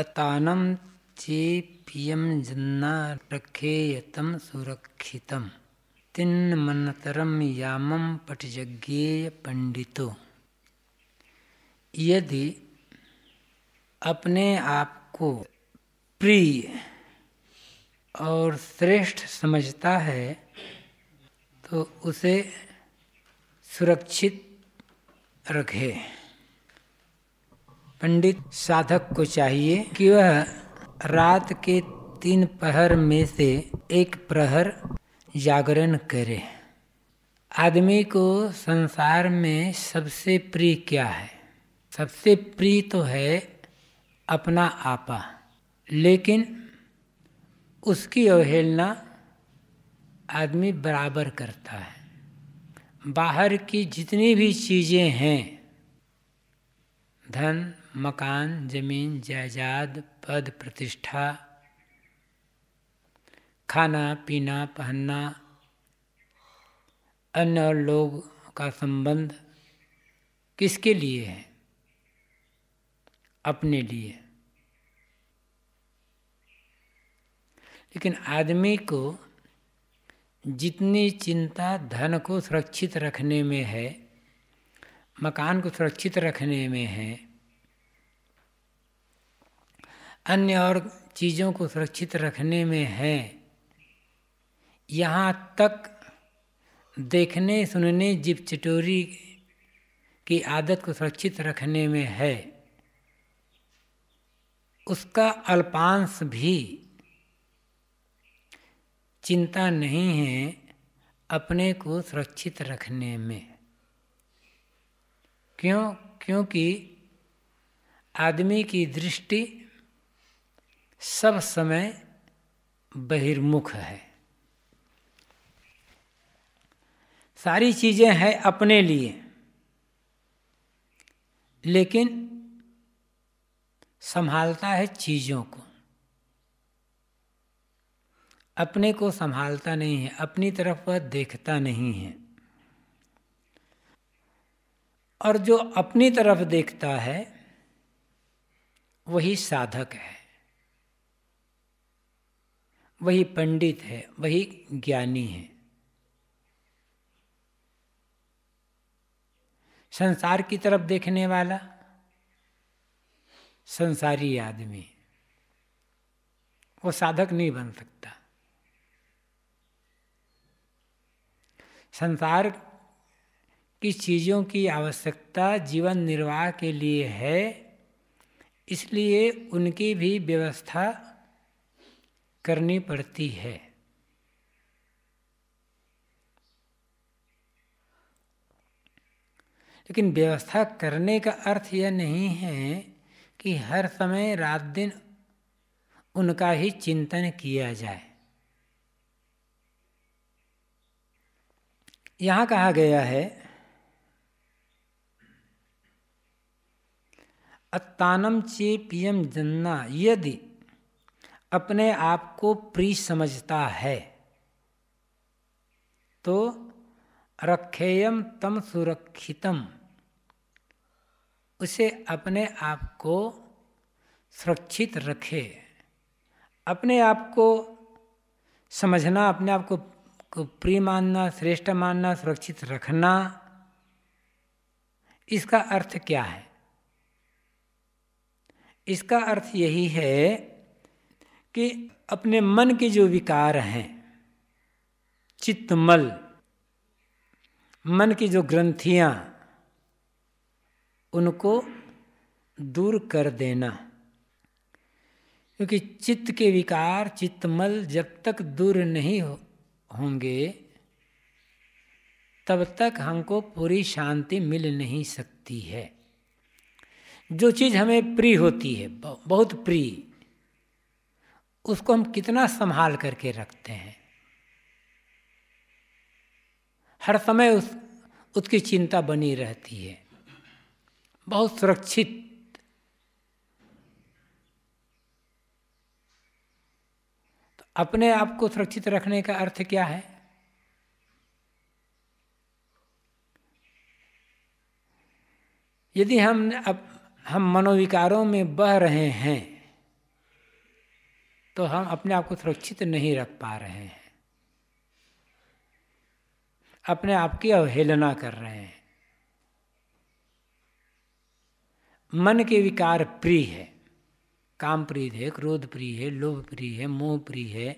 अतानं चेपियं जन्ना सुरक्षितम तिन मनतरम यामम पठजज्ञेय पंडितो यदि अपने आप को प्रिय और श्रेष्ठ समझता है तो उसे सुरक्षित रखे पंडित साधक को चाहिए कि वह रात के तीन पहर में से एक प्रहर जागरण करे आदमी को संसार में सबसे प्रिय क्या है सबसे प्रिय तो है अपना आपा लेकिन उसकी अवहेलना आदमी बराबर करता है बाहर की जितनी भी चीज़ें हैं धन मकान जमीन जायदाद पद प्रतिष्ठा खाना पीना पहनना अन्य और लोग का संबंध किसके लिए है अपने लिए लेकिन आदमी को जितनी चिंता धन को सुरक्षित रखने में है मकान को सुरक्षित रखने में है अन्य और चीज़ों को सुरक्षित रखने में है यहाँ तक देखने सुनने जिप चटोरी की आदत को सुरक्षित रखने में है उसका अल्पांश भी चिंता नहीं है अपने को सुरक्षित रखने में क्यों क्योंकि आदमी की दृष्टि सब समय बहिर्मुख है सारी चीज़ें हैं अपने लिए लेकिन संभालता है चीज़ों को अपने को संभालता नहीं है अपनी तरफ पर देखता नहीं है और जो अपनी तरफ देखता है वही साधक है वही पंडित है वही ज्ञानी है संसार की तरफ देखने वाला संसारी आदमी वो साधक नहीं बन सकता संसार की चीज़ों की आवश्यकता जीवन निर्वाह के लिए है इसलिए उनकी भी व्यवस्था करनी पड़ती है लेकिन व्यवस्था करने का अर्थ यह नहीं है कि हर समय रात दिन उनका ही चिंतन किया जाए यहां कहा गया है अत्तानम चे पियम जन्ना यदि अपने आप को प्रिय समझता है तो रखेयम तम सुरक्षितम उसे अपने आप को सुरक्षित रखे अपने आप को समझना अपने आप को, प्री प्रिय मानना श्रेष्ठ मानना सुरक्षित रखना इसका अर्थ क्या है इसका अर्थ यही है कि अपने मन के जो विकार हैं चित्तमल मन की जो ग्रंथियाँ उनको दूर कर देना क्योंकि चित्त के विकार चित्तमल जब तक दूर नहीं होंगे तब तक हमको पूरी शांति मिल नहीं सकती है जो चीज़ हमें प्रिय होती है बहुत प्रिय उसको हम कितना संभाल करके रखते हैं हर समय उस उसकी चिंता बनी रहती है बहुत सुरक्षित तो अपने आप को सुरक्षित रखने का अर्थ क्या है यदि हम अब हम मनोविकारों में बह रहे हैं तो हम अपने आप को सुरक्षित नहीं रख पा रहे हैं अपने आप की अवहेलना कर रहे हैं मन के विकार प्रिय है काम प्रिय है क्रोध प्रिय है लोभ प्रिय है मोह प्रिय है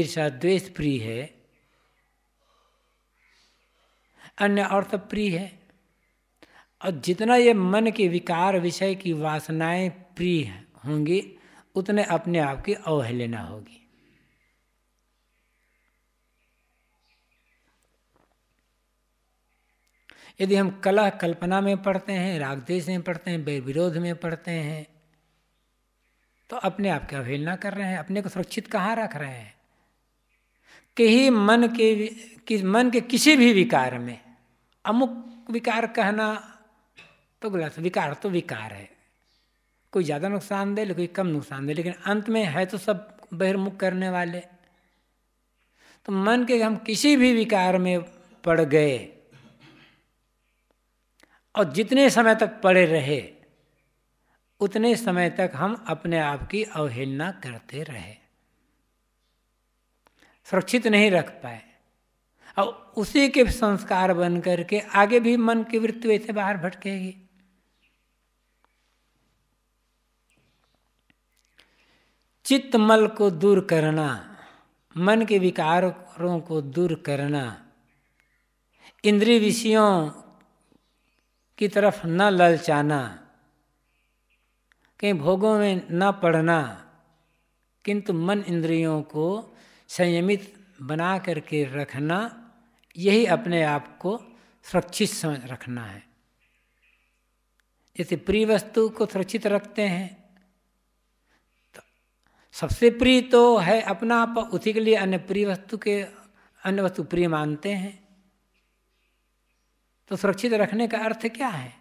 ईर्षा द्वेष प्रिय है अन्य और सब प्रिय है और जितना ये मन के विकार विषय की वासनाएं प्रिय होंगी उतने अपने आप की अवहेलना होगी यदि हम कला कल्पना में पढ़ते हैं रागदेश में पढ़ते हैं वे विरोध में पढ़ते हैं तो अपने आप की अवहेलना कर रहे हैं अपने को सुरक्षित कहाँ रख रहे हैं कहीं मन के कि मन के किसी भी विकार में अमुक विकार कहना तो गलत विकार तो विकार है कोई ज़्यादा नुकसान दे कोई कम नुकसान दे लेकिन अंत में है तो सब बहिर्मुख करने वाले तो मन के हम किसी भी विकार में पड़ गए और जितने समय तक पड़े रहे उतने समय तक हम अपने आप की अवहेलना करते रहे सुरक्षित नहीं रख पाए और उसी के संस्कार बन करके आगे भी मन की वृत्ति वैसे बाहर भटकेगी चित्तमल को दूर करना मन के विकारों को दूर करना इंद्रिय विषयों की तरफ न ललचाना कहीं भोगों में न पड़ना किंतु मन इंद्रियों को संयमित बना करके रखना यही अपने आप को सुरक्षित समझ रखना है जैसे प्रिय वस्तु को सुरक्षित रखते हैं सबसे प्रिय तो है अपना आप उसी के लिए अन्य प्रिय वस्तु के अन्य वस्तु प्रिय मानते हैं तो सुरक्षित रखने का अर्थ क्या है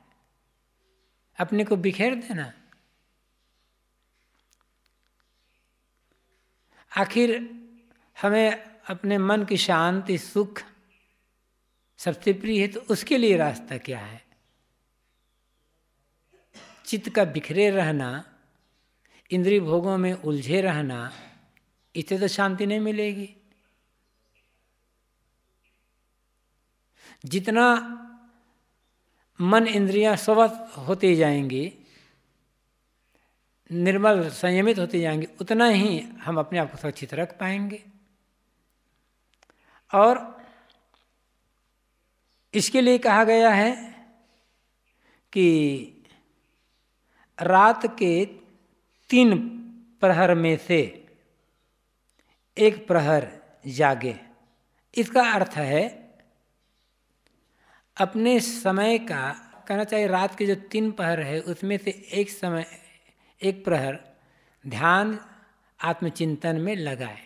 अपने को बिखेर देना आखिर हमें अपने मन की शांति सुख सबसे प्रिय है तो उसके लिए रास्ता क्या है चित्त का बिखरे रहना इंद्रिय भोगों में उलझे रहना इससे तो शांति नहीं मिलेगी जितना मन इंद्रियां स्वस्थ होती जाएंगी निर्मल संयमित होती जाएंगी उतना ही हम अपने आप को सुरक्षित रख पाएंगे और इसके लिए कहा गया है कि रात के तीन प्रहर में से एक प्रहर जागे इसका अर्थ है अपने समय का कहना चाहिए रात के जो तीन प्रहर है उसमें से एक समय एक प्रहर ध्यान आत्मचिंतन में लगाए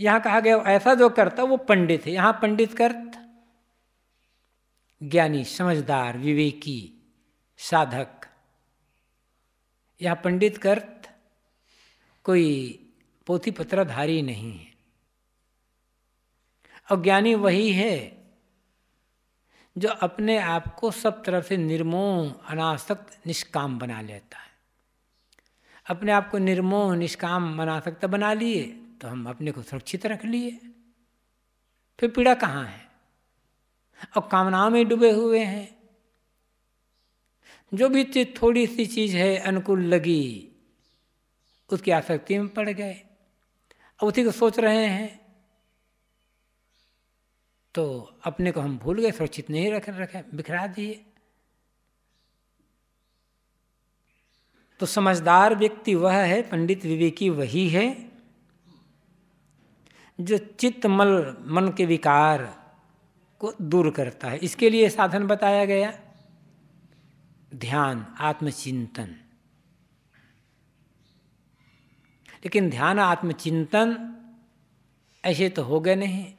यहाँ कहा गया ऐसा जो करता वो पंडित है यहाँ पंडित कर्त ज्ञानी समझदार विवेकी साधक यह पंडित कर्त कोई पोथी पत्राधारी नहीं है और ज्ञानी वही है जो अपने आप को सब तरफ से निर्मोह अनासक्त निष्काम बना लेता है अपने आप को निर्मोह निष्काम अनासक्त बना लिए तो हम अपने को सुरक्षित रख लिए फिर पीड़ा कहाँ है और कामनाओं में डूबे हुए हैं जो भी थोड़ी सी चीज़ है अनुकूल लगी उसकी आसक्ति में पड़ गए अब उसी को सोच रहे हैं तो अपने को हम भूल गए सुरक्षित नहीं रख रखे बिखरा दिए तो समझदार व्यक्ति वह है पंडित विवेकी वही है जो चित्तमल मन के विकार को दूर करता है इसके लिए साधन बताया गया ध्यान आत्मचिंतन लेकिन ध्यान आत्मचिंतन ऐसे तो हो गए नहीं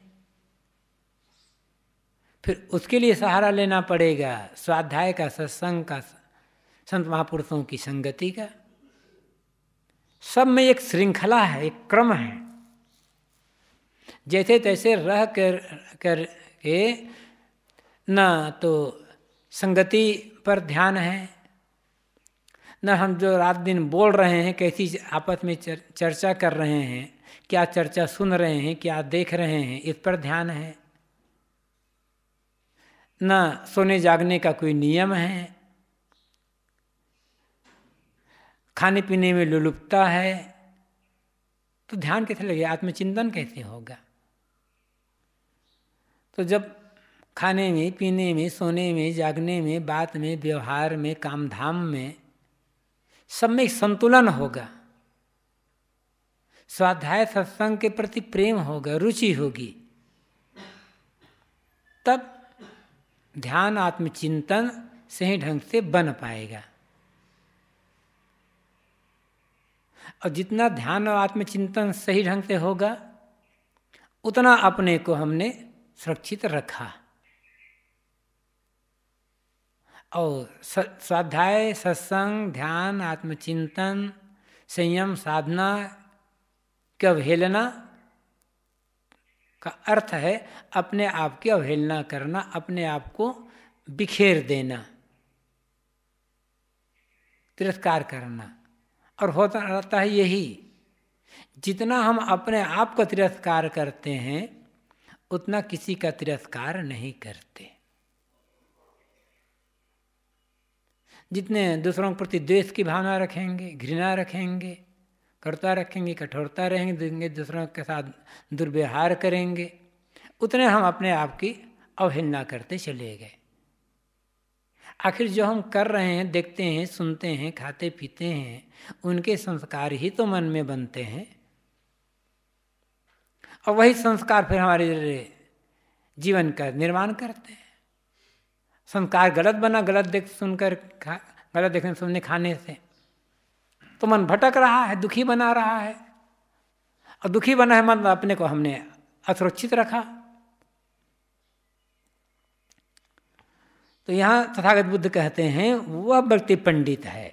फिर उसके लिए सहारा लेना पड़ेगा स्वाध्याय का सत्संग का संत महापुरुषों की संगति का सब में एक श्रृंखला है एक क्रम है जैसे तैसे रह कर कर के न तो संगति पर ध्यान है न हम जो रात दिन बोल रहे हैं कैसी आपस में चर, चर्चा कर रहे हैं क्या चर्चा सुन रहे हैं क्या देख रहे हैं इस पर ध्यान है न सोने जागने का कोई नियम है खाने पीने में लुलुपता है तो ध्यान कैसे लगे आत्मचिंतन कैसे होगा तो जब खाने में पीने में सोने में जागने में बात में व्यवहार में कामधाम में सब में संतुलन होगा स्वाध्याय सत्संग के प्रति प्रेम होगा रुचि होगी तब ध्यान आत्मचिंतन सही ढंग से बन पाएगा और जितना ध्यान और आत्मचिंतन सही ढंग से होगा उतना अपने को हमने सुरक्षित रखा और स्वाध्याय सत्संग ध्यान आत्मचिंतन संयम साधना की अवहेलना का अर्थ है अपने आप की अवहेलना करना अपने आप को बिखेर देना तिरस्कार करना और होता रहता है यही जितना हम अपने आप का तिरस्कार करते हैं उतना किसी का तिरस्कार नहीं करते जितने दूसरों के प्रति द्वेष की भावना रखेंगे घृणा रखेंगे करता रखेंगे कठोरता रहेंगे दूसरों के साथ दुर्व्यवहार करेंगे उतने हम अपने आप की अवहेलना करते चले गए आखिर जो हम कर रहे हैं देखते हैं सुनते हैं खाते पीते हैं उनके संस्कार ही तो मन में बनते हैं और वही संस्कार फिर हमारे जीवन का निर्माण करते हैं संस्कार गलत बना गलत देख सुनकर खा गलत देखने सुनने खाने से तो मन भटक रहा है दुखी बना रहा है और दुखी बना है मन अपने को हमने असुरक्षित रखा तो यहाँ तथागत बुद्ध कहते हैं वह व्यक्ति पंडित है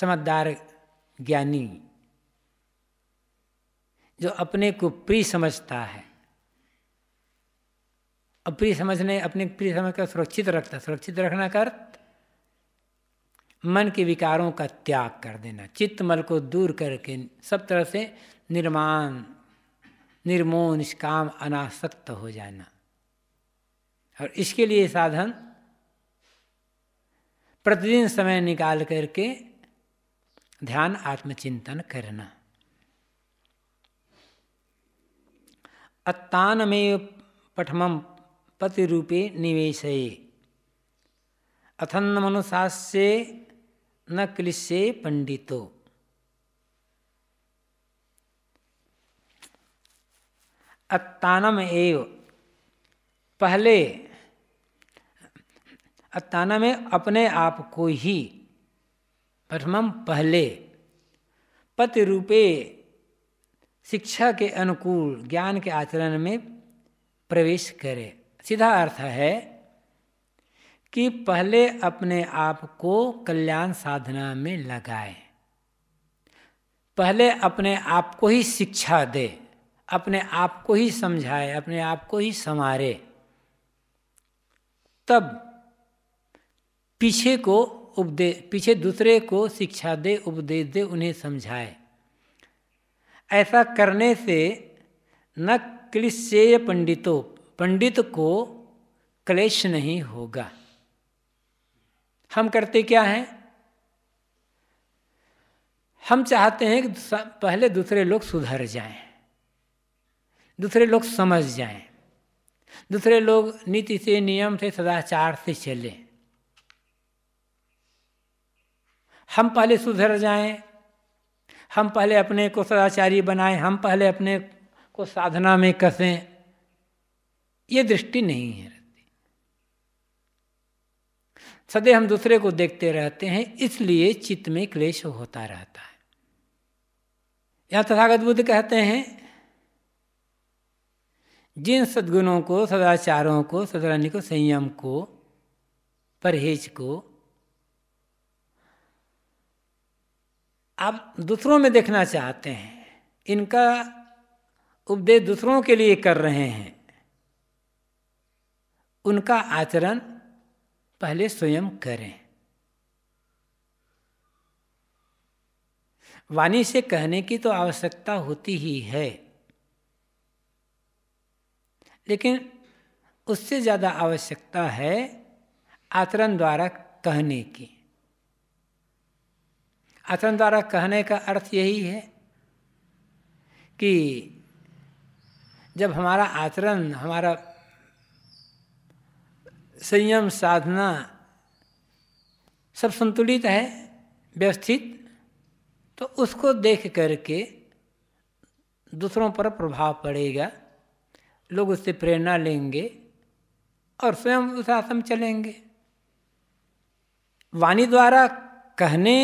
समझदार ज्ञानी जो अपने को प्रिय समझता है अप्रिय समझने अपने प्रिय समझ कर सुरक्षित रखता सुरक्षित रखना कर मन के विकारों का त्याग कर देना चित्तमल को दूर करके सब तरह से निर्माण निर्मो निष्काम अनासक्त हो जाना और इसके लिए साधन प्रतिदिन समय निकाल करके ध्यान आत्मचिंतन करना अत्तानमेव पठम पतिरूपे निवेशये अथन्न मनुषास्य न क्लिश्ये पंडितो अत्तानम एव पहले अत्ताना में अपने आप को ही प्रथम पहले पति रूपे शिक्षा के अनुकूल ज्ञान के आचरण में प्रवेश करें सीधा अर्थ है कि पहले अपने आप को कल्याण साधना में लगाए पहले अपने आप को ही शिक्षा दे अपने आप को ही समझाए अपने आप को ही संवारे तब पीछे को उपदेश पीछे दूसरे को शिक्षा दे उपदेश दे उन्हें समझाए ऐसा करने से न क्लिश्चेय पंडितों पंडित को क्लेश नहीं होगा हम करते क्या हैं हम चाहते हैं कि पहले दूसरे लोग सुधर जाएं, दूसरे लोग समझ जाएं, दूसरे लोग नीति से नियम से सदाचार से चले हम पहले सुधर जाएं, हम पहले अपने को सदाचारी बनाएं, हम पहले अपने को साधना में कसें ये दृष्टि नहीं है रहती सदैव हम दूसरे को देखते रहते हैं इसलिए चित्त में क्लेश होता रहता है यहां तथागत बुद्ध कहते हैं जिन सद्गुणों को सदाचारों को सदरानी को संयम को परहेज को आप दूसरों में देखना चाहते हैं इनका उपदेश दूसरों के लिए कर रहे हैं उनका आचरण पहले स्वयं करें वाणी से कहने की तो आवश्यकता होती ही है लेकिन उससे ज़्यादा आवश्यकता है आचरण द्वारा कहने की आचरण द्वारा कहने का अर्थ यही है कि जब हमारा आचरण हमारा संयम साधना सब संतुलित है व्यवस्थित तो उसको देख करके दूसरों पर प्रभाव पड़ेगा लोग उससे प्रेरणा लेंगे और स्वयं उस आश्रम चलेंगे वाणी द्वारा कहने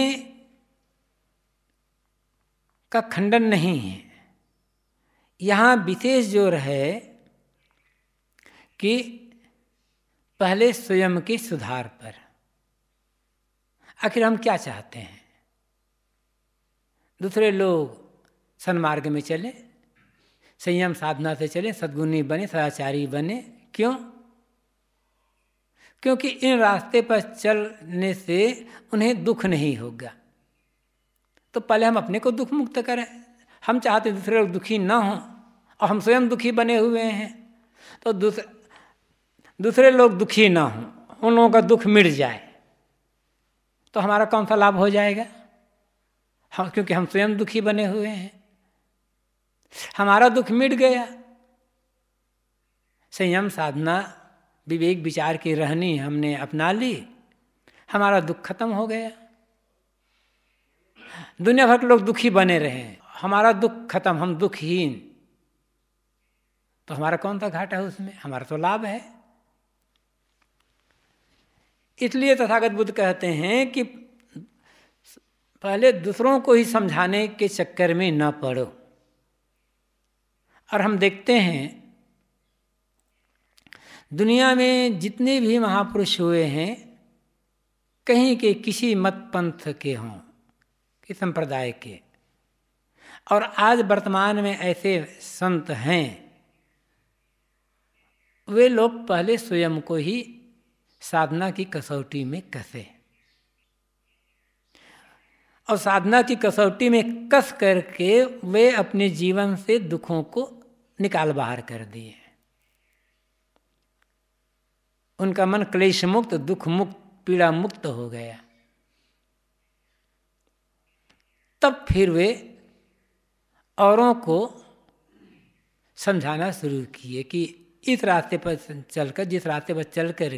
का खंडन नहीं है यहाँ विशेष जोर है कि पहले स्वयं के सुधार पर आखिर हम क्या चाहते हैं दूसरे लोग सन्मार्ग में चले संयम साधना से चले सद्गुणी बने सदाचारी बने क्यों क्योंकि इन रास्ते पर चलने से उन्हें दुख नहीं होगा तो पहले हम अपने को दुख मुक्त करें हम चाहते दूसरे लोग दुखी ना हों और हम स्वयं दुखी बने हुए हैं तो दूसरे दूसरे लोग दुखी ना हों उन लोगों का दुख मिट जाए तो हमारा कौन सा लाभ हो जाएगा हम हाँ, क्योंकि हम स्वयं दुखी बने हुए हैं हमारा दुख मिट गया संयम साधना विवेक विचार की रहनी हमने अपना ली हमारा दुख खत्म हो गया दुनिया भर के लोग दुखी बने रहे हमारा दुख खत्म हम दुखहीन तो हमारा कौन सा घाटा है उसमें हमारा तो लाभ है इसलिए तथागत बुद्ध कहते हैं कि पहले दूसरों को ही समझाने के चक्कर में न पड़ो और हम देखते हैं दुनिया में जितने भी महापुरुष हुए हैं कहीं के किसी मत पंथ के हों कि संप्रदाय के और आज वर्तमान में ऐसे संत हैं वे लोग पहले स्वयं को ही साधना की कसौटी में कसे और साधना की कसौटी में कस करके वे अपने जीवन से दुखों को निकाल बाहर कर दिए उनका मन क्लेश मुक्त दुख मुक्त पीड़ा मुक्त हो गया तब फिर वे औरों को समझाना शुरू किए कि इस रास्ते पर चलकर जिस रास्ते पर चल कर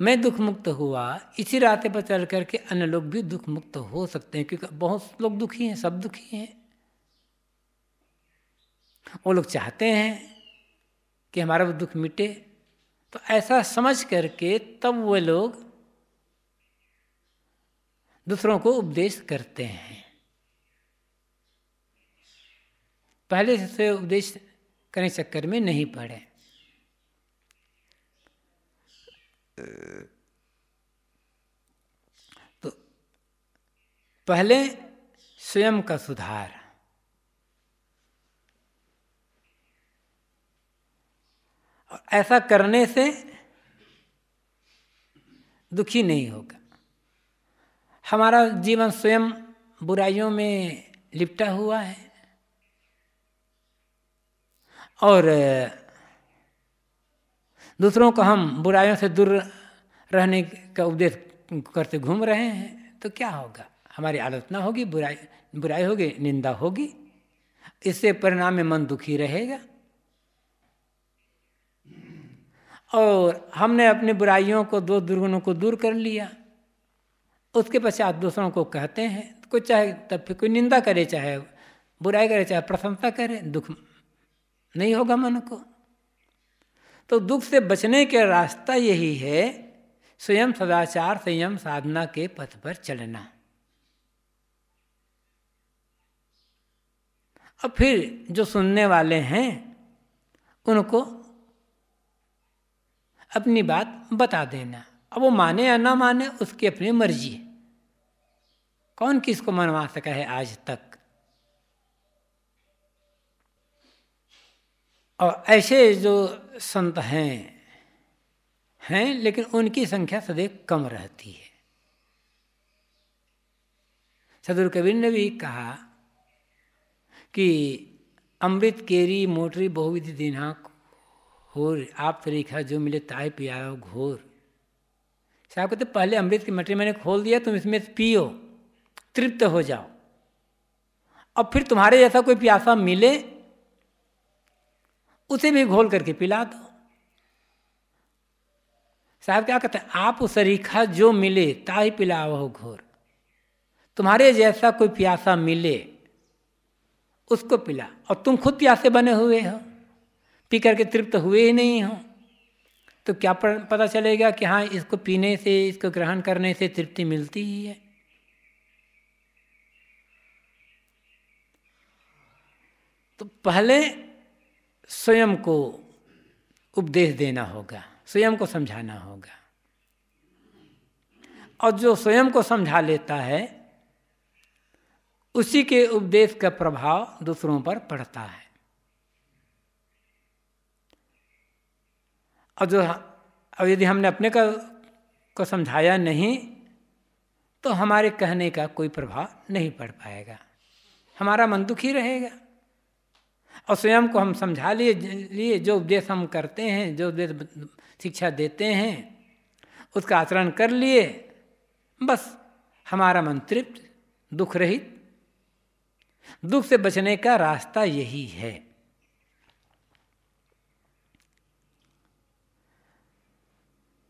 मैं दुख मुक्त हुआ इसी रास्ते पर चल करके अन्य लोग भी दुख मुक्त हो सकते हैं क्योंकि बहुत लोग दुखी हैं सब दुखी हैं वो लोग चाहते हैं कि हमारा वो दुख मिटे तो ऐसा समझ करके तब वे लोग दूसरों को उपदेश करते हैं पहले से उपदेश करने चक्कर में नहीं पड़े तो पहले स्वयं का सुधार और ऐसा करने से दुखी नहीं होगा हमारा जीवन स्वयं बुराइयों में लिपटा हुआ है और दूसरों को हम बुराइयों से दूर रहने का उपदेश करते घूम रहे हैं तो क्या होगा हमारी आदत ना होगी बुराई बुराई होगी निंदा होगी इससे परिणाम में मन दुखी रहेगा और हमने अपनी बुराइयों को दो दुर्गुणों को दूर कर लिया उसके पश्चात दूसरों को कहते हैं कोई चाहे तब फिर कोई निंदा करे चाहे बुराई करे चाहे प्रशंसा करे दुख नहीं होगा मन को तो दुख से बचने के रास्ता यही है स्वयं सदाचार संयम साधना के पथ पर चलना अब फिर जो सुनने वाले हैं उनको अपनी बात बता देना अब वो माने या ना माने उसकी अपनी मर्जी है कौन किसको मनवा सका है आज तक और ऐसे जो संत हैं हैं लेकिन उनकी संख्या सदैव कम रहती है सदुर कबीर ने भी कहा कि अमृत केरी मोटरी बहुविधि दिना घोर आप तरीका जो मिले ताय पियाओ घोर साहब कहते पहले अमृत की मटरी मैंने खोल दिया तुम इसमें पियो तृप्त हो जाओ अब फिर तुम्हारे जैसा कोई प्यासा मिले उसे भी घोल करके पिला दो साहब क्या कहते हैं आप रीखा जो मिले ता ही पिलाओ हो घोर तुम्हारे जैसा कोई प्यासा मिले उसको पिला और तुम खुद प्यासे बने हुए हो पी करके तृप्त हुए ही नहीं हो तो क्या पता चलेगा कि हाँ इसको पीने से इसको ग्रहण करने से तृप्ति मिलती ही है तो पहले स्वयं को उपदेश देना होगा स्वयं को समझाना होगा और जो स्वयं को समझा लेता है उसी के उपदेश का प्रभाव दूसरों पर पड़ता है और जो और यदि हमने अपने का को समझाया नहीं तो हमारे कहने का कोई प्रभाव नहीं पड़ पाएगा हमारा मन दुखी रहेगा और स्वयं को हम समझा लिए लिए जो उपदेश हम करते हैं जो उपदेश शिक्षा देते हैं उसका आचरण कर लिए बस हमारा मन तृप्त दुख रहित दुख से बचने का रास्ता यही है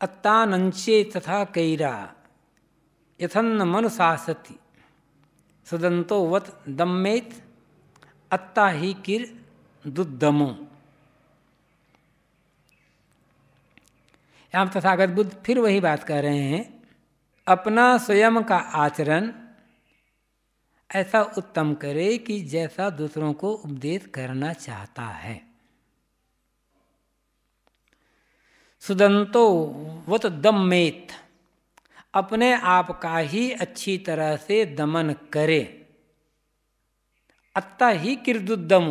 अत्तानंचे तथा कैरा यथन्न मन साहसति सदंतो दमेत अत्ता ही किर दुदमो यहाँ तथागत बुद्ध फिर वही बात कर रहे हैं अपना स्वयं का आचरण ऐसा उत्तम करे कि जैसा दूसरों को उपदेश करना चाहता है सुदंतो वत दमेत अपने आप का ही अच्छी तरह से दमन करे अत्ता ही किरदुद्दम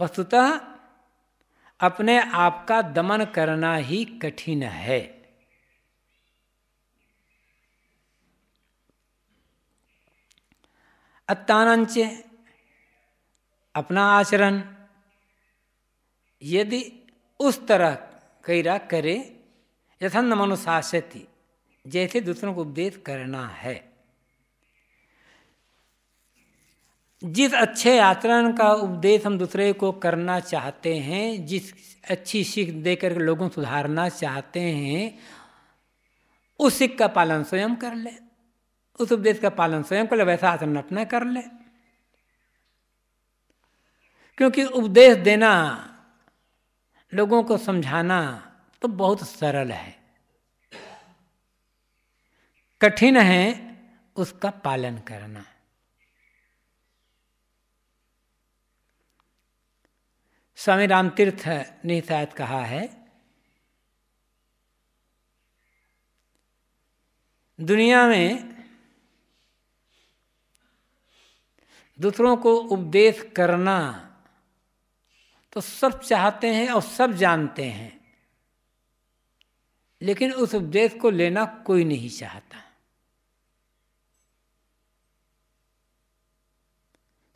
वस्तुतः अपने आप का दमन करना ही कठिन है अत्तानंच अपना आचरण यदि उस तरह कैरा करे यथन मनुशास्यति जैसे दूसरों को उपदेश करना है जिस अच्छे आचरण का उपदेश हम दूसरे को करना चाहते हैं जिस अच्छी सीख देकर लोगों सुधारना चाहते हैं उस सिख का पालन स्वयं कर ले उस उपदेश का पालन स्वयं कर ले वैसा आचरण अपना कर ले क्योंकि उपदेश देना लोगों को समझाना तो बहुत सरल है कठिन है उसका पालन करना स्वामी राम तीर्थ ने शायद कहा है दुनिया में दूसरों को उपदेश करना तो सब चाहते हैं और सब जानते हैं लेकिन उस उपदेश को लेना कोई नहीं चाहता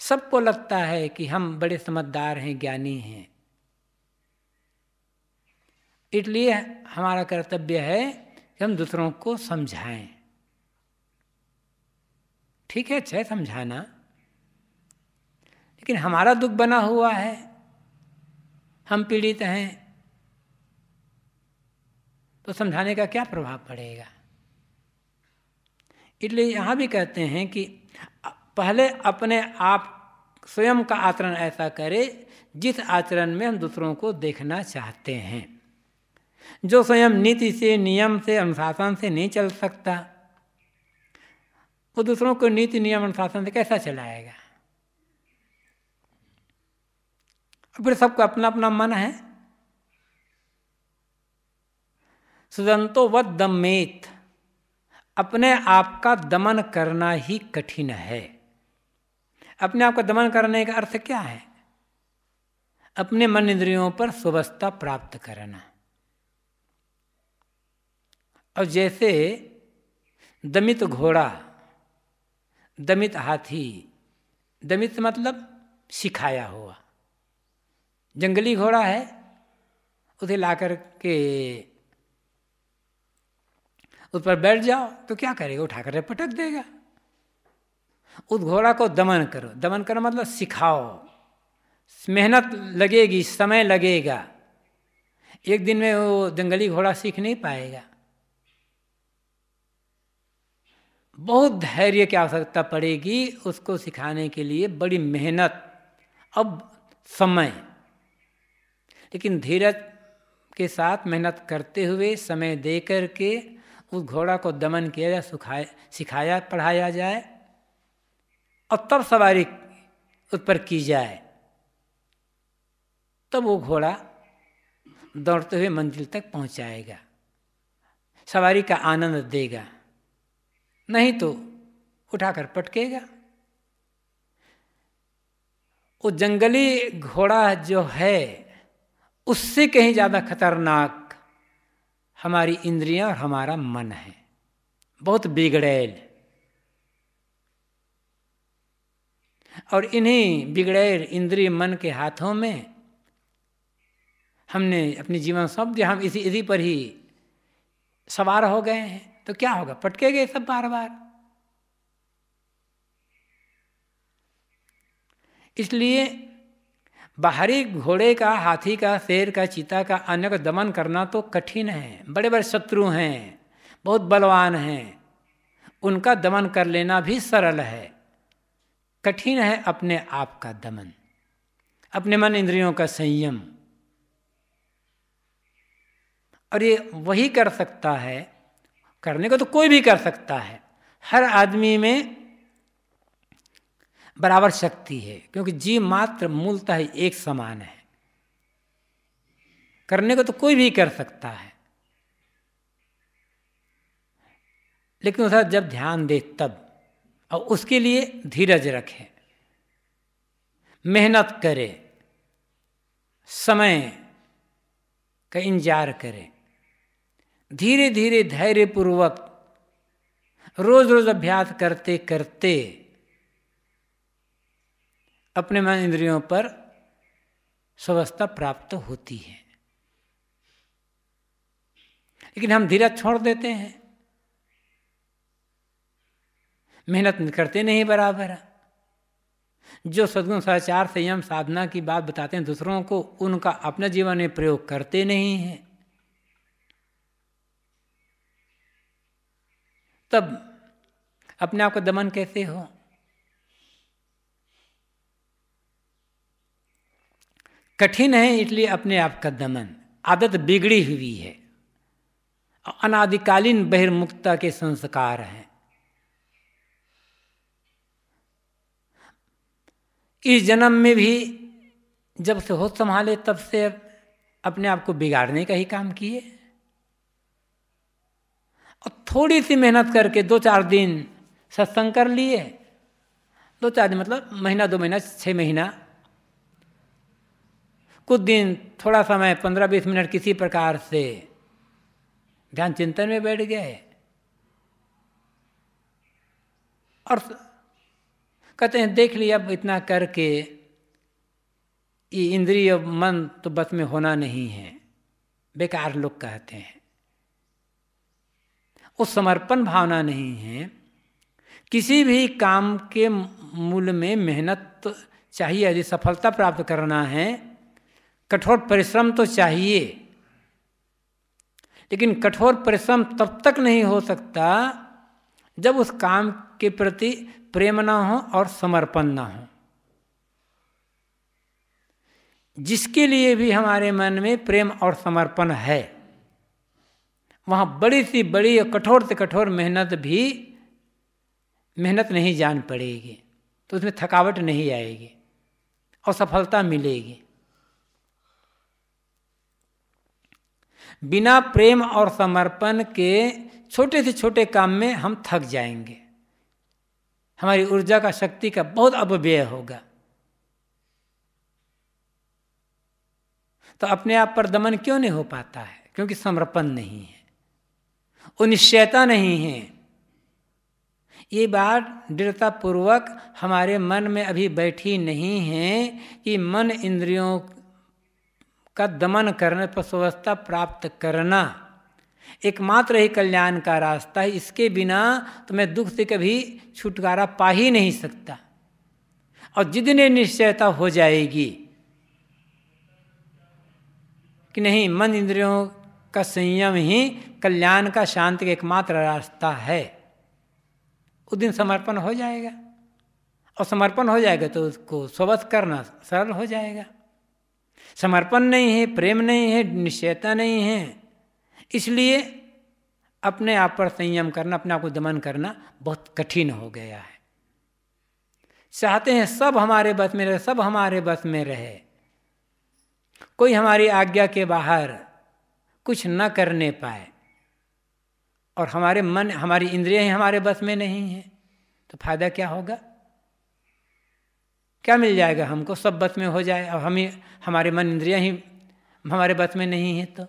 सबको लगता है कि हम बड़े समझदार हैं ज्ञानी हैं इसलिए हमारा कर्तव्य है कि हम दूसरों को समझाएं ठीक है अच्छा समझाना लेकिन हमारा दुख बना हुआ है हम पीड़ित हैं तो समझाने का क्या प्रभाव पड़ेगा इसलिए यहाँ भी कहते हैं कि पहले अपने आप स्वयं का आचरण ऐसा करे जिस आचरण में हम दूसरों को देखना चाहते हैं जो स्वयं नीति से नियम से अनुशासन से नहीं चल सकता वो दूसरों को नीति नियम अनुशासन से कैसा चलाएगा फिर सबको अपना अपना मन है सुदंतो व दमेत अपने आप का दमन करना ही कठिन है अपने आप का दमन करने का अर्थ क्या है अपने मन इंद्रियों पर सुवस्था प्राप्त करना और जैसे दमित घोड़ा दमित हाथी दमित मतलब सिखाया हुआ जंगली घोड़ा है उसे ला कर के उस पर बैठ जाओ तो क्या करेगा उठाकर पटक देगा उस घोड़ा को दमन करो दमन करो मतलब सिखाओ मेहनत लगेगी समय लगेगा एक दिन में वो जंगली घोड़ा सीख नहीं पाएगा बहुत धैर्य की आवश्यकता पड़ेगी उसको सिखाने के लिए बड़ी मेहनत अब समय लेकिन धीरज के साथ मेहनत करते हुए समय दे करके उस घोड़ा को दमन किया जाए सुखाया सिखाया पढ़ाया जाए और तब सवारी उस पर की जाए तब वो घोड़ा दौड़ते हुए मंजिल तक पहुंचाएगा सवारी का आनंद देगा नहीं तो उठाकर पटकेगा वो जंगली घोड़ा जो है उससे कहीं ज़्यादा खतरनाक हमारी इंद्रियां और हमारा मन है बहुत बिगड़ैल और इन्हीं बिगड़ैर इंद्रिय मन के हाथों में हमने अपनी जीवन सब हम इसी इसी पर ही सवार हो गए हैं तो क्या होगा पटके गए सब बार बार इसलिए बाहरी घोड़े का हाथी का शेर का चीता का अन्य का दमन करना तो कठिन है बड़े बड़े शत्रु हैं बहुत बलवान हैं उनका दमन कर लेना भी सरल है कठिन है अपने आप का दमन अपने मन इंद्रियों का संयम और ये वही कर सकता है करने को तो कोई भी कर सकता है हर आदमी में बराबर शक्ति है क्योंकि जीव मात्र मूलतः एक समान है करने को तो कोई भी कर सकता है लेकिन उसका जब ध्यान दे तब और उसके लिए धीरज रखें मेहनत करें समय का इंतजार करें धीरे धीरे धैर्यपूर्वक रोज रोज अभ्यास करते करते अपने मन इंद्रियों पर स्वस्थता प्राप्त होती है लेकिन हम धीरज छोड़ देते हैं मेहनत करते नहीं बराबर है जो सदगुण साचार संयम साधना की बात बताते हैं दूसरों को उनका अपने जीवन में प्रयोग करते नहीं हैं तब अपने आप को दमन कैसे हो कठिन है इसलिए अपने आप का दमन आदत बिगड़ी हुई है अनादिकालीन बहिर्मुक्ता के संस्कार हैं इस जन्म में भी जब से होश संभाले तब से अपने आप को बिगाड़ने का ही काम किए और थोड़ी सी मेहनत करके दो चार दिन सत्संग कर लिए दो चार दिन मतलब महीना दो महीना छः महीना कुछ दिन थोड़ा समय पंद्रह बीस मिनट किसी प्रकार से ध्यान चिंतन में बैठ गए और कहते हैं देख लिया अब इतना करके ये इंद्रिय मन तो बस में होना नहीं है बेकार लोग कहते हैं वो समर्पण भावना नहीं है किसी भी काम के मूल में मेहनत चाहिए यदि सफलता प्राप्त करना है कठोर परिश्रम तो चाहिए लेकिन कठोर परिश्रम तब तक नहीं हो सकता जब उस काम के प्रति प्रेम ना हो और समर्पण ना हो जिसके लिए भी हमारे मन में प्रेम और समर्पण है वहाँ बड़ी सी बड़ी और कठोर से कठोर मेहनत भी मेहनत नहीं जान पड़ेगी तो उसमें थकावट नहीं आएगी और सफलता मिलेगी बिना प्रेम और समर्पण के छोटे से छोटे काम में हम थक जाएंगे हमारी ऊर्जा का शक्ति का बहुत अपव्यय होगा तो अपने आप पर दमन क्यों नहीं हो पाता है क्योंकि समर्पण नहीं है निश्चयता नहीं है ये बात दृढ़तापूर्वक हमारे मन में अभी बैठी नहीं है कि मन इंद्रियों का दमन करने पर स्वस्थता प्राप्त करना एकमात्र ही कल्याण का रास्ता है इसके बिना तो मैं दुख से कभी छुटकारा पा ही नहीं सकता और जितने निश्चयता हो जाएगी कि नहीं मन इंद्रियों का संयम ही कल्याण का शांति का एकमात्र रास्ता है उस दिन समर्पण हो जाएगा और समर्पण हो जाएगा तो उसको स्वस्थ करना सरल हो जाएगा समर्पण नहीं है प्रेम नहीं है निश्चयता नहीं है इसलिए अपने आप पर संयम करना अपने आप को दमन करना बहुत कठिन हो गया है चाहते हैं सब हमारे बस में रहे सब हमारे बस में रहे कोई हमारी आज्ञा के बाहर कुछ न करने पाए और हमारे मन हमारी इंद्रियां ही हमारे बस में नहीं हैं तो फायदा क्या होगा क्या मिल जाएगा हमको सब बस में हो जाए और हम ही हमारे मन इंद्रियां ही हमारे बस में नहीं है तो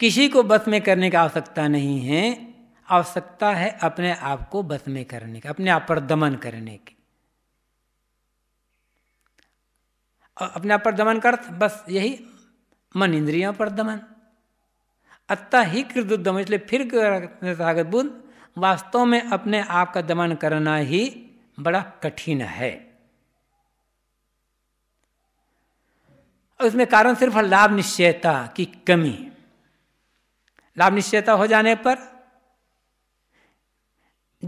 किसी को बस में करने का आवश्यकता नहीं है आवश्यकता है अपने आप को बस में करने की अपने आप पर दमन करने की अपने आप पर दमन कर बस यही मन इंद्रियों पर दमन अत्ता ही दमन इसलिए फिर सागत बुद्ध वास्तव में अपने आप का दमन करना ही बड़ा कठिन है और इसमें कारण सिर्फ लाभ निश्चयता की कमी लाभ निश्चयता हो जाने पर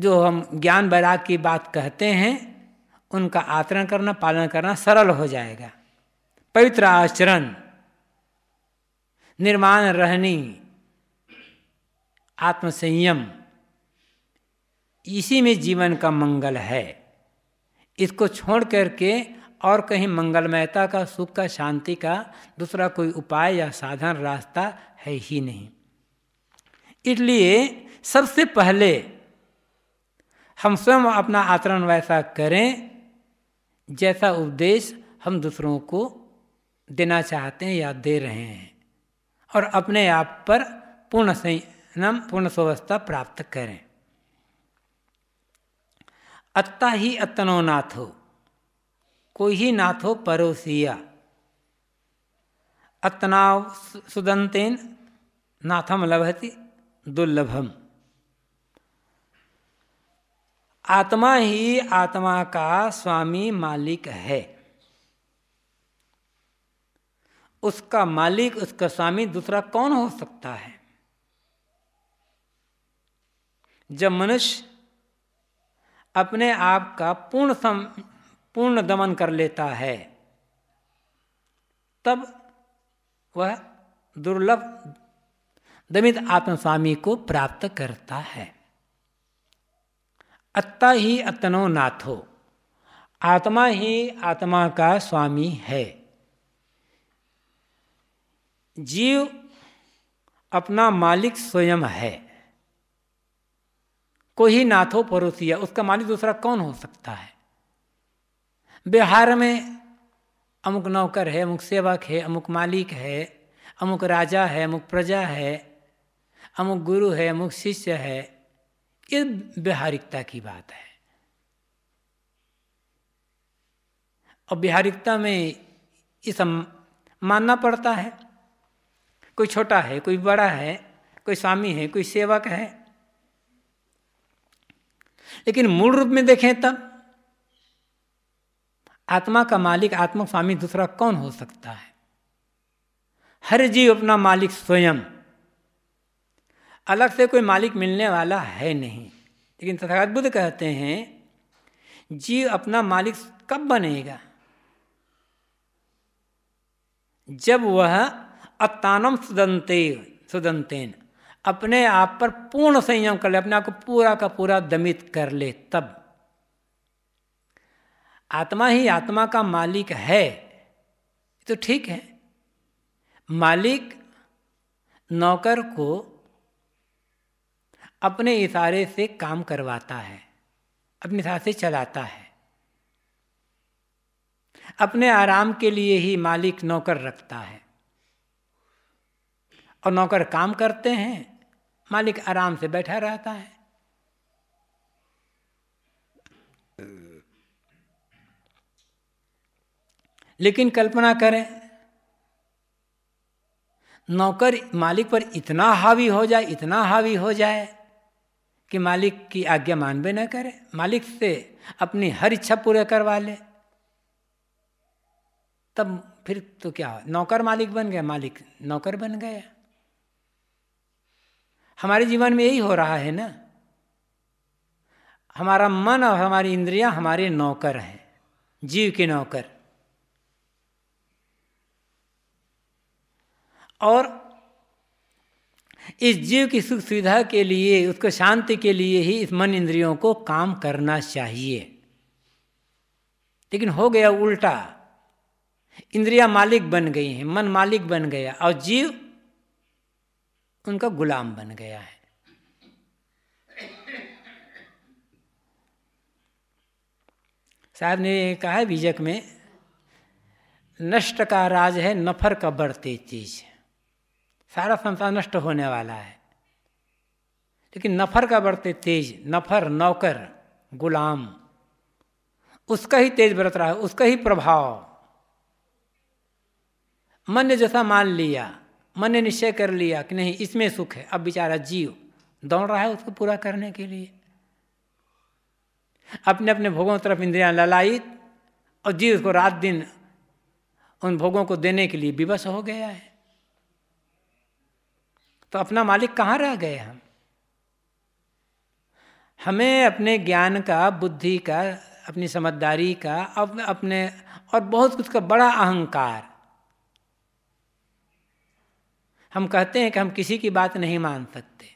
जो हम ज्ञान बैराग की बात कहते हैं उनका आचरण करना पालन करना सरल हो जाएगा पवित्र आचरण निर्माण रहनी आत्मसंयम इसी में जीवन का मंगल है इसको छोड़ करके और कहीं मंगलमयता का सुख का शांति का दूसरा कोई उपाय या साधन रास्ता है ही नहीं इसलिए सबसे पहले हम स्वयं अपना आचरण वैसा करें जैसा उपदेश हम दूसरों को देना चाहते हैं या दे रहे हैं और अपने आप पर पूर्ण संयम पूर्ण स्वस्था प्राप्त करें अत्ता ही अतनो नाथ हो कोई ही नाथ हो परोसिया अतनाव सुदंतेन नाथम लभती दुर्लभम आत्मा ही आत्मा का स्वामी मालिक है उसका मालिक उसका स्वामी दूसरा कौन हो सकता है जब मनुष्य अपने आप का पूर्ण सम पूर्ण दमन कर लेता है तब वह दुर्लभ दमित आत्मस्वामी को प्राप्त करता है अत्ता ही अतनो नाथो आत्मा ही आत्मा का स्वामी है जीव अपना मालिक स्वयं है कोई ही नाथो है उसका मालिक दूसरा कौन हो सकता है बिहार में अमुक नौकर है अमुक सेवक है अमुक मालिक है अमुक राजा है अमुक प्रजा है अमुक गुरु है अमुक शिष्य है ये व्यवहारिकता की बात है और व्यवहारिकता में ये सब मानना पड़ता है कोई छोटा है कोई बड़ा है कोई स्वामी है कोई सेवक है लेकिन मूल रूप में देखें तब तो आत्मा का मालिक आत्मा स्वामी दूसरा कौन हो सकता है हर जीव अपना मालिक स्वयं अलग से कोई मालिक मिलने वाला है नहीं लेकिन तथागत बुद्ध कहते हैं जीव अपना मालिक कब बनेगा जब वह अतानम सुदंते सुदंतेन अपने आप पर पूर्ण संयम कर ले अपने आप को पूरा का पूरा दमित कर ले तब आत्मा ही आत्मा का मालिक है तो ठीक है मालिक नौकर को अपने इशारे से काम करवाता है अपने इशारे से चलाता है अपने आराम के लिए ही मालिक नौकर रखता है और नौकर काम करते हैं मालिक आराम से बैठा रहता है लेकिन कल्पना करें नौकर मालिक पर इतना हावी हो जाए इतना हावी हो जाए कि मालिक की आज्ञा मान भी न करे मालिक से अपनी हर इच्छा पूरा करवा ले तब फिर तो क्या हो नौकर मालिक बन गया मालिक नौकर बन गया हमारे जीवन में यही हो रहा है ना हमारा मन और हमारी इंद्रियां हमारे नौकर हैं जीव के नौकर और इस जीव की सुख सुविधा के लिए उसको शांति के लिए ही इस मन इंद्रियों को काम करना चाहिए लेकिन हो गया उल्टा इंद्रिया मालिक बन गई हैं मन मालिक बन गया और जीव उनका गुलाम बन गया है साहब ने कहा है बीजक में नष्ट का राज है नफर का बढ़ते चीज़ सारा संसार नष्ट होने वाला है लेकिन नफर का बढ़ते तेज नफर नौकर गुलाम उसका ही तेज बरत रहा है उसका ही प्रभाव मन ने जैसा मान लिया मन ने निश्चय कर लिया कि नहीं इसमें सुख है अब बेचारा जीव दौड़ रहा है उसको पूरा करने के लिए अपने अपने भोगों तरफ इंद्रियां ललायित और जीव उसको रात दिन उन भोगों को देने के लिए विवश हो गया है तो अपना मालिक कहाँ रह गए हम हमें अपने ज्ञान का बुद्धि का अपनी समझदारी का अब अपने और बहुत कुछ का बड़ा अहंकार हम कहते हैं कि हम किसी की बात नहीं मान सकते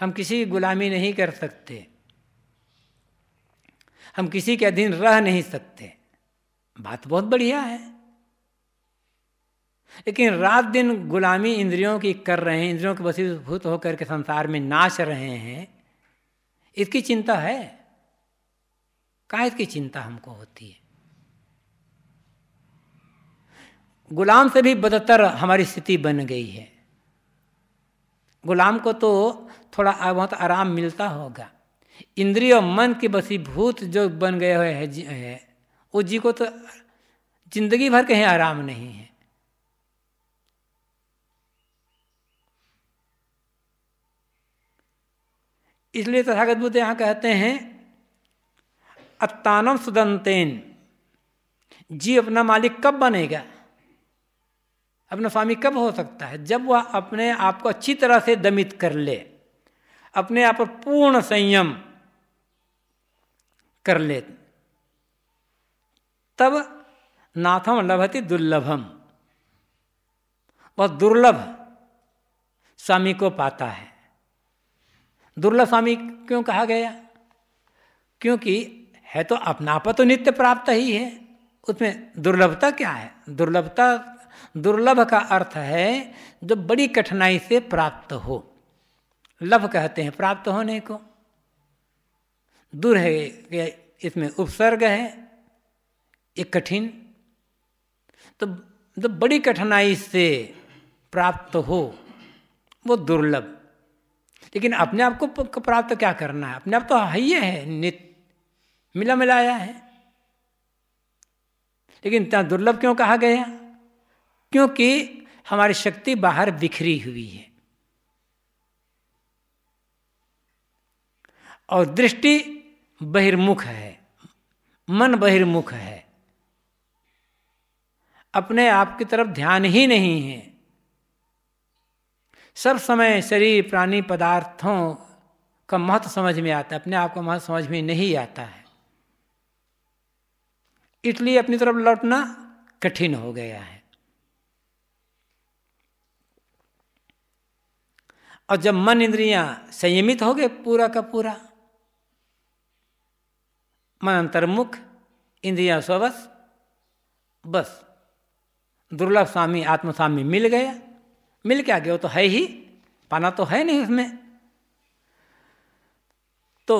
हम किसी की गुलामी नहीं कर सकते हम किसी के अधीन रह नहीं सकते बात बहुत बढ़िया है लेकिन रात दिन गुलामी इंद्रियों की कर रहे हैं इंद्रियों के वसीभूत होकर के संसार में नाच रहे हैं इसकी चिंता है का इसकी चिंता हमको होती है गुलाम से भी बदतर हमारी स्थिति बन गई है गुलाम को तो थोड़ा बहुत आराम मिलता होगा इंद्रिय और मन के वसीभूत जो बन गए हुए हैं वो जी को तो जिंदगी भर कहीं आराम नहीं है इसलिए तथागत बुद्ध यहाँ कहते हैं अत्तानम सुदंतेन जी अपना मालिक कब बनेगा अपना स्वामी कब हो सकता है जब वह अपने आप को अच्छी तरह से दमित कर ले अपने आप पर पूर्ण संयम कर ले तब नाथम लभति दुर्लभम वह दुर्लभ स्वामी को पाता है दुर्लभ स्वामी क्यों कहा गया क्योंकि है तो अपनापा तो नित्य प्राप्त ही है उसमें दुर्लभता क्या है दुर्लभता दुर्लभ का अर्थ है जो बड़ी कठिनाई से प्राप्त हो लभ कहते हैं प्राप्त होने को दूर है इसमें उपसर्ग है एक कठिन तो जो बड़ी कठिनाई से प्राप्त हो वो दुर्लभ लेकिन अपने आप को प्राप्त क्या करना है अपने आप तो ही है नित मिला मिलाया है लेकिन इतना दुर्लभ क्यों कहा गया क्योंकि हमारी शक्ति बाहर बिखरी हुई है और दृष्टि बहिर्मुख है मन बहिर्मुख है अपने आप की तरफ ध्यान ही नहीं है सब समय शरीर प्राणी पदार्थों का महत्व समझ में आता है अपने आप को महत्व समझ में नहीं आता है इटली अपनी तरफ लौटना कठिन हो गया है और जब मन इंद्रियां संयमित हो गए पूरा का पूरा मन अंतर्मुख इंद्रियां स्वबस बस दुर्लभ स्वामी आत्मस्वामी मिल गया मिल के आगे वो तो है ही पाना तो है नहीं उसमें तो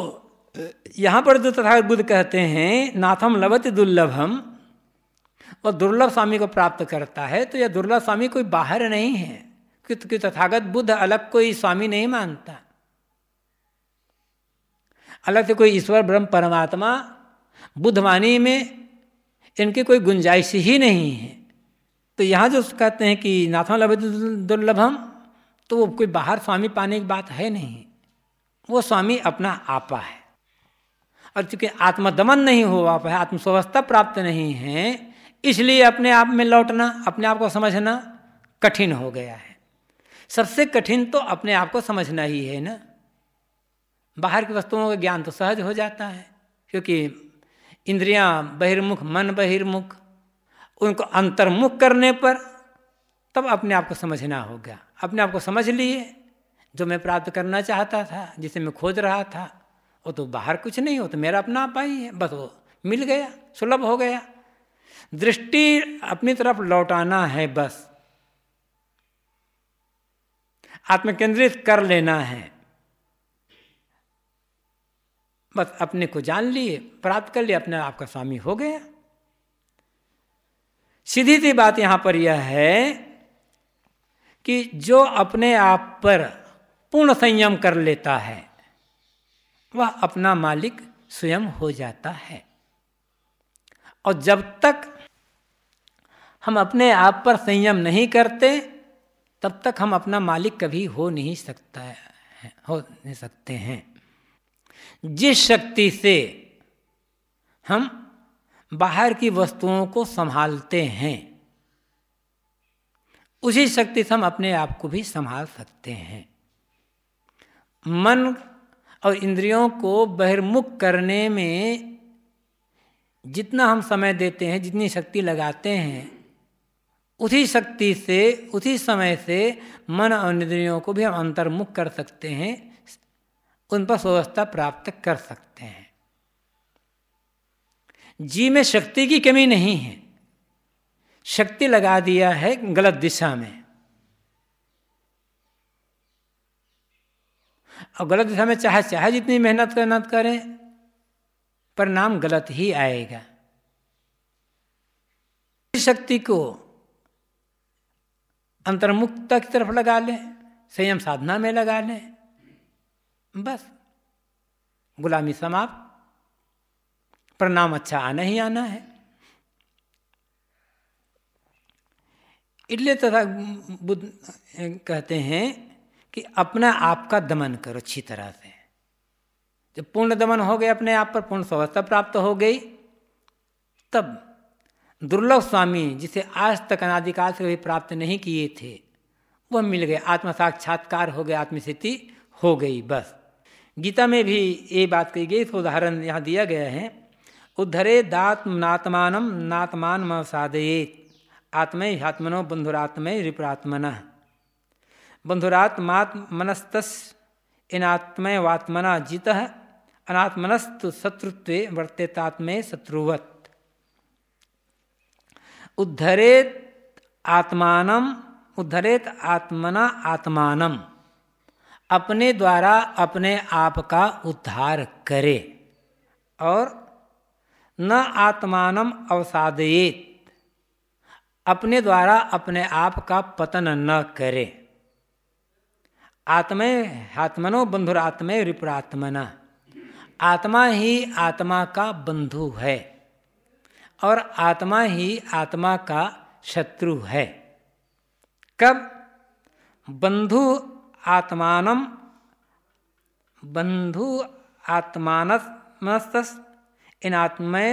यहां पर जो तथागत बुद्ध कहते हैं नाथम लवत दुर्लभम और दुर्लभ स्वामी को प्राप्त करता है तो यह दुर्लभ स्वामी कोई बाहर नहीं है क्योंकि तथागत बुद्ध अलग कोई स्वामी नहीं मानता अलग से कोई ईश्वर ब्रह्म परमात्मा बुद्धवाणी में इनकी कोई गुंजाइश ही नहीं है तो यहाँ जो कहते हैं कि नाथम लभ दुर्लभम तो वो कोई बाहर स्वामी पाने की बात है नहीं वो स्वामी अपना आपा है और चूंकि आत्मदमन नहीं हो आप है आत्मस्वस्थता प्राप्त नहीं है इसलिए अपने आप में लौटना अपने आप को समझना कठिन हो गया है सबसे कठिन तो अपने आप को समझना ही है ना बाहर की वस्तुओं का ज्ञान तो सहज हो जाता है क्योंकि इंद्रियां बहिर्मुख मन बहिर्मुख उनको अंतर्मुख करने पर तब अपने आप को समझना होगा अपने आप को समझ लिए जो मैं प्राप्त करना चाहता था जिसे मैं खोज रहा था वो तो बाहर कुछ नहीं हो तो मेरा अपना आप आई है बस वो मिल गया सुलभ हो गया दृष्टि अपनी तरफ लौटाना है बस आत्मकेंद्रित कर लेना है बस अपने को जान लिए प्राप्त कर लिए अपने आपका स्वामी हो गया सीधी सी बात यहां पर यह है कि जो अपने आप पर पूर्ण संयम कर लेता है वह अपना मालिक स्वयं हो जाता है और जब तक हम अपने आप पर संयम नहीं करते तब तक हम अपना मालिक कभी हो नहीं सकता है हो नहीं सकते हैं जिस शक्ति से हम बाहर की वस्तुओं को संभालते हैं उसी शक्ति से हम अपने आप को भी संभाल सकते हैं मन और इंद्रियों को बहिर्मुख करने में जितना हम समय देते हैं जितनी शक्ति लगाते हैं उसी शक्ति से उसी समय से मन और इंद्रियों को भी हम अंतर्मुख कर सकते हैं उन पर स्वस्थता प्राप्त कर सकते हैं जी में शक्ति की कमी नहीं है शक्ति लगा दिया है गलत दिशा में और गलत दिशा में चाहे चाहे जितनी मेहनत करना करें परिणाम गलत ही आएगा शक्ति को अंतर्मुक्तता की तरफ लगा लें संयम साधना में लगा लें बस गुलामी समाप्त प्रणाम अच्छा आना ही आना है इसलिए तथा बुद्ध कहते हैं कि अपना आप का दमन करो अच्छी तरह से जब पूर्ण दमन हो गया अपने आप पर पूर्ण स्वावस्था प्राप्त हो गई तब दुर्लभ स्वामी जिसे आज तक अनादिकाल से कभी प्राप्त नहीं किए थे वह मिल गए आत्म साक्षात्कार हो गया आत्मस्थिति हो गई बस गीता में भी ये बात कही गई इसको उदाहरण यहाँ दिया गया है उद्धरे दात्मनात्मान नात्मान साधयेत आत्मय हात्मनो बंधुरात्मे रिपुरात्मन बंधुरात्मात्मनस्त इनात्मवात्मना जित अनात्मनस्त शत्रुत्वे वर्तेतात्म शत्रुवत् उद्धरेत आत्मान उद्धरेत आत्मना आत्मान अपने द्वारा अपने आप का उद्धार करे और न आत्मान अवसादयेत अपने द्वारा अपने आप का पतन न करे आत्मे आत्मनो बंधुरात्मे रिपुरात्मना आत्मा ही आत्मा का बंधु है और आत्मा ही आत्मा का शत्रु है कब बंधु आत्मानम बंधु आत्मानस इन आत्मय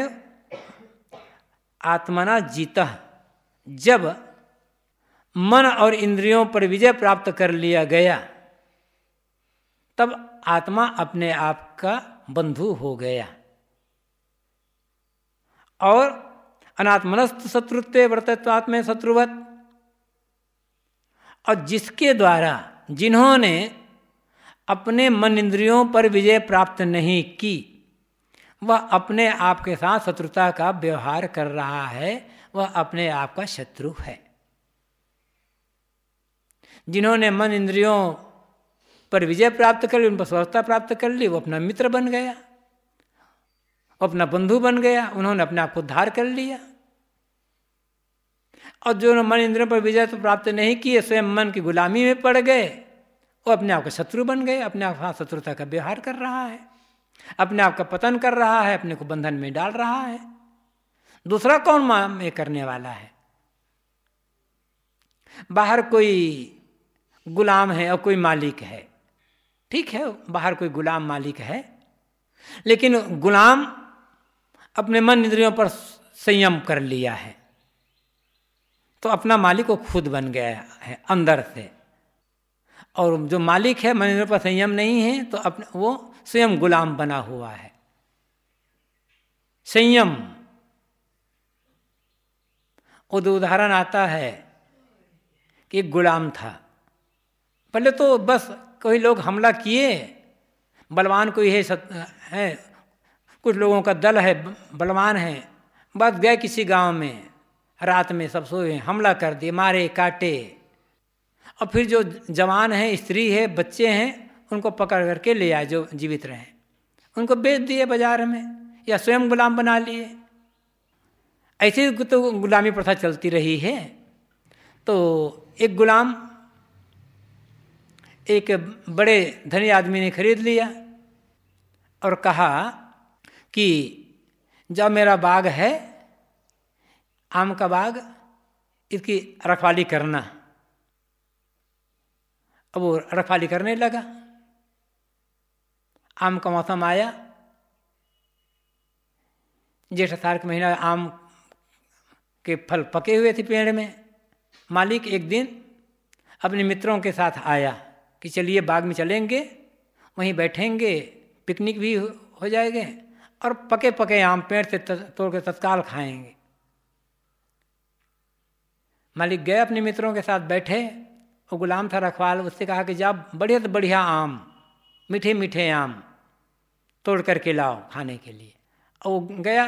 आत्मना जीता जब मन और इंद्रियों पर विजय प्राप्त कर लिया गया तब आत्मा अपने आप का बंधु हो गया और अनात्मनस्त शत्रुत्व आत्म शत्रुवत और जिसके द्वारा जिन्होंने अपने मन इंद्रियों पर विजय प्राप्त नहीं की वह अपने आप के साथ शत्रुता का व्यवहार कर रहा है वह अपने आप का शत्रु है जिन्होंने मन इंद्रियों पर विजय प्राप्त कर ली उन पर स्वस्थता प्राप्त कर ली वो अपना मित्र बन गया अपना बंधु बन गया उन्होंने अपने आप को उद्धार कर लिया और जो मन इंद्रियों पर विजय तो प्राप्त नहीं किए स्वयं मन की गुलामी में पड़ गए वो अपने आप का शत्रु बन गए अपने आप शत्रुता का व्यवहार कर रहा है अपने आप का पतन कर रहा है अपने को बंधन में डाल रहा है दूसरा कौन ये करने वाला है बाहर कोई गुलाम है और कोई मालिक है ठीक है बाहर कोई गुलाम मालिक है लेकिन गुलाम अपने मन इंद्रियों पर संयम कर लिया है तो अपना मालिक वो खुद बन गया है अंदर से और जो मालिक है मन इंद्रियों पर संयम नहीं है तो अपने वो स्वयं गुलाम बना हुआ है संयम और उदाहरण आता है कि गुलाम था पहले तो बस कोई लोग हमला किए बलवान कोई है सत, है कुछ लोगों का दल है बलवान है बस गए किसी गांव में रात में सब सोए हमला कर दिए मारे काटे और फिर जो जवान है स्त्री है बच्चे हैं उनको पकड़ करके ले आए जो जीवित रहे उनको बेच दिए बाजार में या स्वयं गुलाम बना लिए ऐसे तो गुलामी प्रथा चलती रही है तो एक गुलाम एक बड़े धनी आदमी ने खरीद लिया और कहा कि जब मेरा बाग है आम का बाग इसकी रखवाली करना अब वो रखवाली करने लगा आम का मौसम आया जेठ अषाढ़ के महीना आम के फल पके हुए थे पेड़ में मालिक एक दिन अपने मित्रों के साथ आया कि चलिए बाग में चलेंगे वहीं बैठेंगे पिकनिक भी हो जाएंगे और पके पके आम पेड़ से तोड़ के तत्काल खाएंगे मालिक गए अपने मित्रों के साथ बैठे और गुलाम था रखवाल उससे कहा कि जा बढ़िया से बढ़िया आम मीठे मीठे आम तोड़ करके लाओ खाने के लिए और वो गया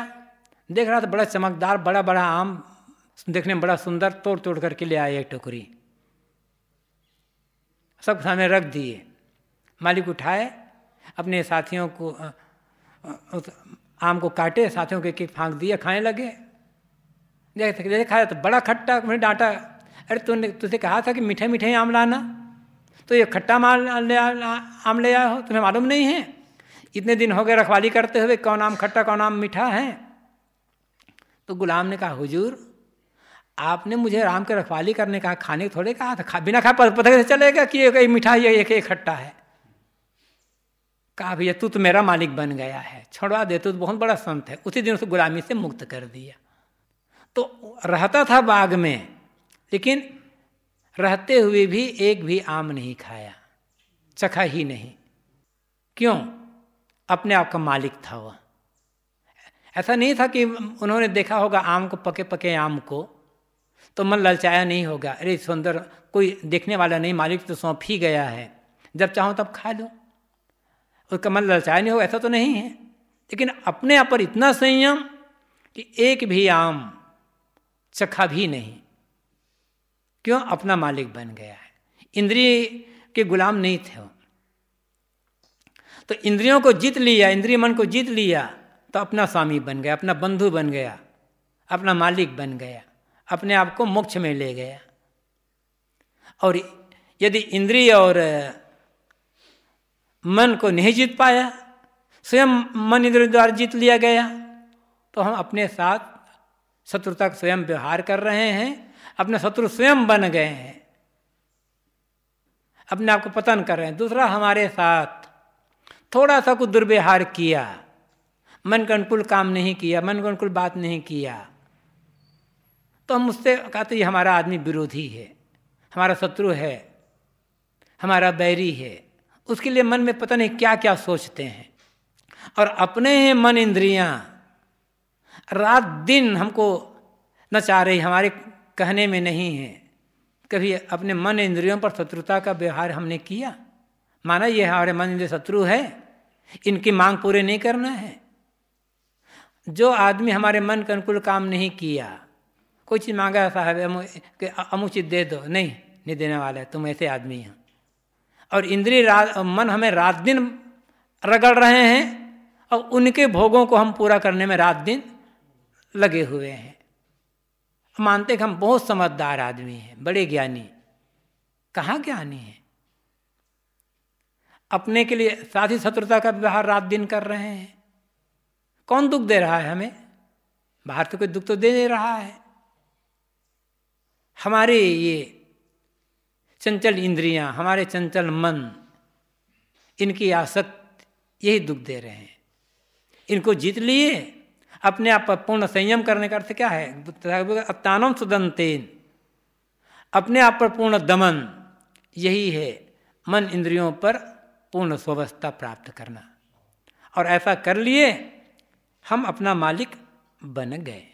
देख रहा था बड़ा चमकदार बड़ा बड़ा आम देखने में बड़ा सुंदर तोड़ तोड़ करके ले आया एक टोकरी सब सामने रख दिए मालिक उठाए अपने साथियों को आम को काटे साथियों के एक फांक दिया खाने लगे देखे जैसे खाया तो बड़ा खट्टा उन्हें डांटा अरे तूने तुझे कहा था कि मीठे मीठे आम लाना तो ये खट्टा माल आम ले आया हो तुम्हें मालूम नहीं है इतने दिन हो गए रखवाली करते हुए कौन आम खट्टा कौन आम मीठा है तो गुलाम ने कहा हुजूर आपने मुझे राम के रखवाली करने कहा खाने थोड़े कहा था खा बिना खाए पता कैसे चलेगा कि एक मीठा ये एक एक खट्टा है कहा भैया तू तो मेरा मालिक बन गया है छोड़वा दे तू तो बहुत बड़ा संत है उसी दिन उसको गुलामी से मुक्त कर दिया तो रहता था बाग में लेकिन रहते हुए भी एक भी आम नहीं खाया चखा ही नहीं क्यों अपने आप का मालिक था वह ऐसा नहीं था कि उन्होंने देखा होगा आम को पके पके आम को तो मन ललचाया नहीं होगा अरे सुंदर कोई देखने वाला नहीं मालिक तो सौंप ही गया है जब चाहो तब खा लो उसका मन ललचाया नहीं होगा ऐसा तो नहीं है लेकिन अपने आप पर इतना संयम कि एक भी आम चखा भी नहीं क्यों अपना मालिक बन गया है इंद्रिय के गुलाम नहीं थे वो तो इंद्रियों को जीत लिया इंद्रिय मन को जीत लिया तो अपना स्वामी बन गया अपना बंधु बन गया अपना मालिक बन गया अपने आप को मोक्ष में ले गया और यदि इंद्रिय और मन को नहीं जीत पाया स्वयं मन इंद्र द्वारा जीत लिया गया तो हम अपने साथ शत्रु तक स्वयं व्यवहार कर रहे हैं अपने शत्रु स्वयं बन गए हैं अपने आप को पतन कर रहे हैं दूसरा हमारे साथ थोड़ा सा कुछ दुर्व्यवहार किया मन के अनुकूल काम नहीं किया मन के अनुकूल बात नहीं किया तो हम उससे कहते हैं हमारा आदमी विरोधी है हमारा शत्रु है हमारा बैरी है उसके लिए मन में पता नहीं क्या क्या सोचते हैं और अपने ही मन इंद्रियां रात दिन हमको नचा रही हमारे कहने में नहीं है कभी अपने मन इंद्रियों पर शत्रुता का व्यवहार हमने किया माना ये हमारे मन इंद्रिय शत्रु है इनकी मांग पूरे नहीं करना है जो आदमी हमारे मन के अनुकूल काम नहीं किया कोई चीज़ मांगा साहब अमुचित दे दो नहीं नहीं देने वाला है तुम ऐसे आदमी हैं और इंद्रिय मन हमें रात दिन रगड़ रहे हैं और उनके भोगों को हम पूरा करने में रात दिन लगे हुए हैं मानते कि हम बहुत समझदार आदमी हैं बड़े ज्ञानी कहाँ ज्ञानी हैं अपने के लिए साथी शत्रुता का व्यवहार रात दिन कर रहे हैं कौन दुख दे रहा है हमें बाहर तो कोई दुख तो दे नहीं रहा है हमारे ये चंचल इंद्रियां हमारे चंचल मन इनकी आसक्त यही दुख दे रहे हैं इनको जीत लिए अपने आप पर पूर्ण संयम करने का अर्थ क्या है तानम सुदंतेन अपने आप पर पूर्ण दमन यही है मन इंद्रियों पर पूर्ण स्वावस्था प्राप्त करना और ऐसा कर लिए हम अपना मालिक बन गए